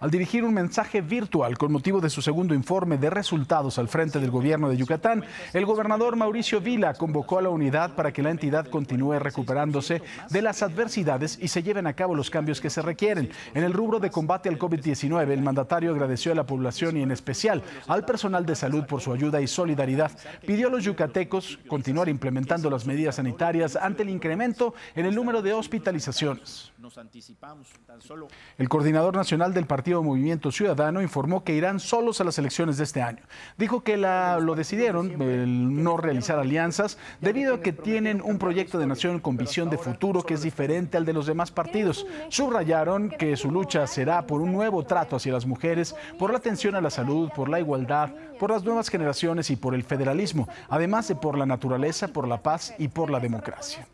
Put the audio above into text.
al dirigir un mensaje virtual con motivo de su segundo informe de resultados al frente del gobierno de Yucatán, el gobernador Mauricio Vila convocó a la unidad para que la entidad continúe recuperándose de las adversidades y se lleven a cabo los cambios que se requieren. En el rubro de combate al COVID-19, el mandatario agradeció a la población y en especial al personal de salud por su ayuda y solidaridad. Pidió a los yucatecos continuar implementando las medidas sanitarias ante el incremento en el número de hospitalizaciones anticipamos tan solo. El coordinador nacional del Partido Movimiento Ciudadano informó que irán solos a las elecciones de este año. Dijo que lo decidieron no realizar alianzas debido a que tienen un proyecto de nación con visión de futuro que es diferente al de los demás partidos. Subrayaron que su lucha será por un nuevo trato hacia las mujeres, por la atención a la salud, por la igualdad, por las nuevas generaciones y por el federalismo, además de por la naturaleza, por la paz y por la democracia.